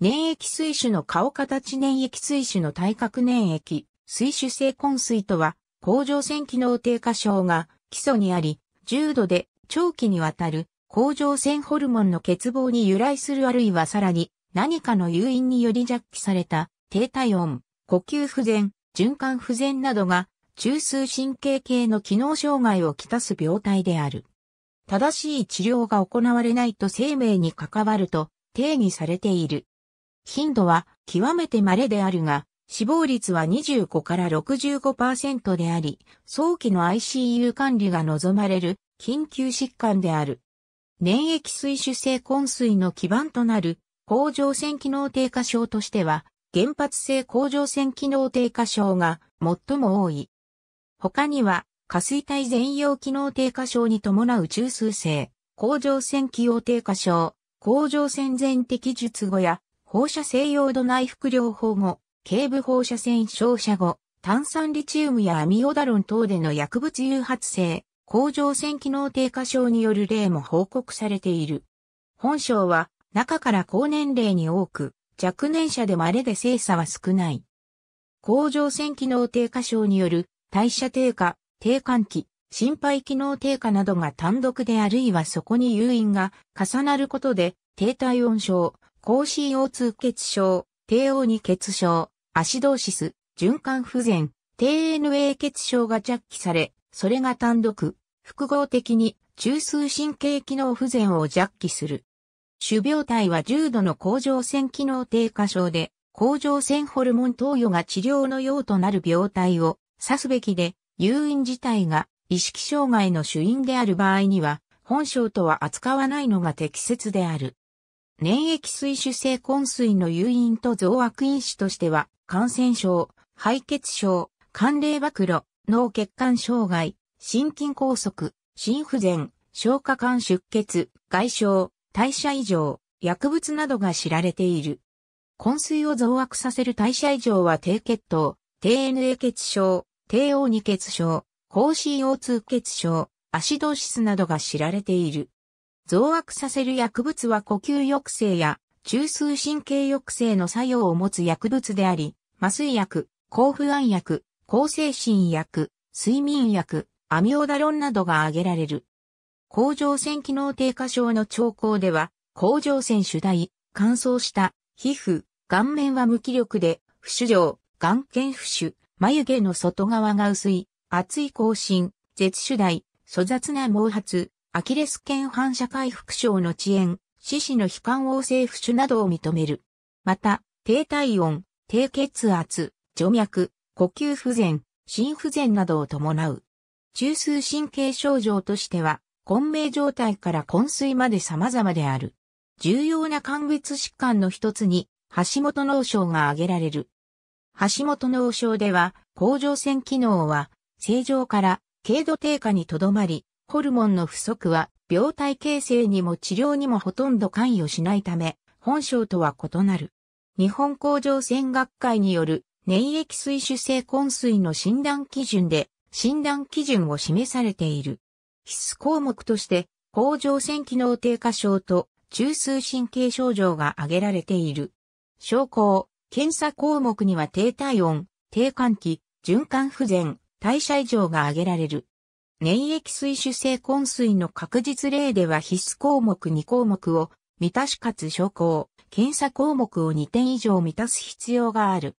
粘液水種の顔形粘液水種の体格粘液、水種性根水とは、甲状腺機能低下症が基礎にあり、重度で長期にわたる甲状腺ホルモンの欠乏に由来するあるいはさらに何かの誘因により弱気された低体温、呼吸不全、循環不全などが中枢神経系の機能障害をきたす病態である。正しい治療が行われないと生命に関わると定義されている。頻度は極めて稀であるが、死亡率は25から65%であり、早期の ICU 管理が望まれる緊急疾患である。粘液水腫性昏睡の基盤となる甲状腺機能低下症としては、原発性甲状腺機能低下症が最も多い。他には、下垂体前葉機能低下症に伴う中枢性、甲状腺機能低下症、甲状腺全摘術後や放射性用土内服療法後、軽部放射線照射後、炭酸リチウムやアミオダロン等での薬物誘発性、甲状腺機能低下症による例も報告されている。本症は、中から高年齢に多く、若年者で稀で精査は少ない。甲状腺機能低下症による代謝低下、低換気、心肺機能低下などが単独であるいはそこに誘因が重なることで低体温症、高 CO2 血症、低 O2 血症、アシドーシス、循環不全、低 n a 血症が着気され、それが単独、複合的に中枢神経機能不全を弱気する。種病態は重度の甲状腺機能低下症で、甲状腺ホルモン投与が治療の用となる病態を指すべきで、誘因自体が意識障害の主因である場合には、本症とは扱わないのが適切である。粘液水腫性昏水の誘因と増悪因子としては、感染症、敗血症、寒冷暴露、脳血管障害、心筋梗塞、心不全、消化管出血、外傷、代謝異常、薬物などが知られている。昏水を増悪させる代謝異常は低血糖、低 NA 血症、低 O2 血症、高 CO2 血症、アシドーシスなどが知られている。増悪させる薬物は呼吸抑制や中枢神経抑制の作用を持つ薬物であり、麻酔薬、抗不安薬、抗精神薬、睡眠薬、アミオダロンなどが挙げられる。甲状腺機能低下症の兆候では、甲状腺主体、乾燥した、皮膚、顔面は無気力で、不腫状、眼瞼浮腫、眉毛の外側が薄い、厚い更新、舌主体、粗雑な毛髪、アキレス腱反社会復症の遅延、四肢の悲観応性不腫などを認める。また、低体温、低血圧、除脈、呼吸不全、心不全などを伴う。中枢神経症状としては、混迷状態から昏睡まで様々である。重要な鑑別疾患の一つに、橋本脳症が挙げられる。橋本脳症では、甲状腺機能は、正常から軽度低下にとどまり、ホルモンの不足は病態形成にも治療にもほとんど関与しないため、本症とは異なる。日本甲状腺学会による粘液水腫性昏睡の診断基準で、診断基準を示されている。必須項目として、甲状腺機能低下症と中枢神経症状が挙げられている。症候、検査項目には低体温、低換気、循環不全、代謝異常が挙げられる。粘液水主性根水の確実例では必須項目2項目を満たしかつ症候、検査項目を2点以上満たす必要がある。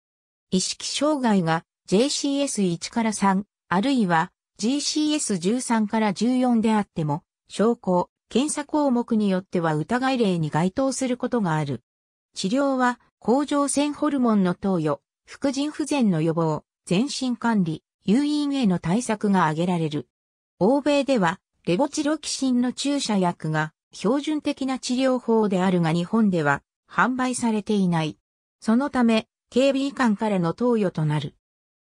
意識障害が JCS1 から3、あるいは GCS13 から14であっても、症候、検査項目によっては疑い例に該当することがある。治療は、甲状腺ホルモンの投与、副腎不全の予防、全身管理、誘引への対策が挙げられる。欧米では、レボチロキシンの注射薬が標準的な治療法であるが日本では販売されていない。そのため、警備医官からの投与となる。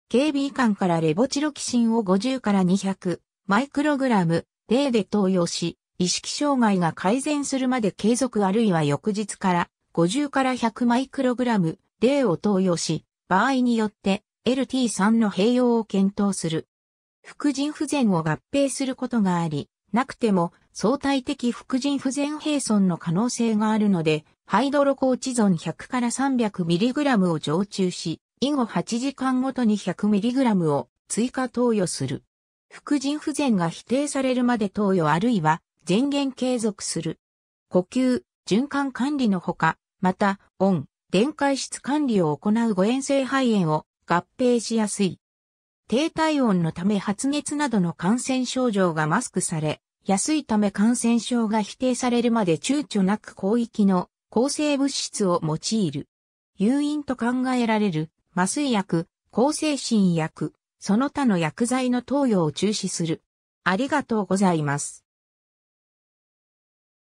警備医官からレボチロキシンを50から200マイクログラム例で投与し、意識障害が改善するまで継続あるいは翌日から50から100マイクログラム例を投与し、場合によって LT3 の併用を検討する。副腎不全を合併することがあり、なくても相対的副腎不全閉存の可能性があるので、ハイドロコーチゾン100から 300mg を常駐し、以後8時間ごとに 100mg を追加投与する。副腎不全が否定されるまで投与あるいは全言継続する。呼吸、循環管理のほか、また、温、電解質管理を行う誤嚥性肺炎を合併しやすい低体温のため発熱などの感染症状がマスクされ、安いため感染症が否定されるまで躊躇なく広域の抗生物質を用いる。誘因と考えられる麻酔薬、抗精神薬、その他の薬剤の投与を中止する。ありがとうございます。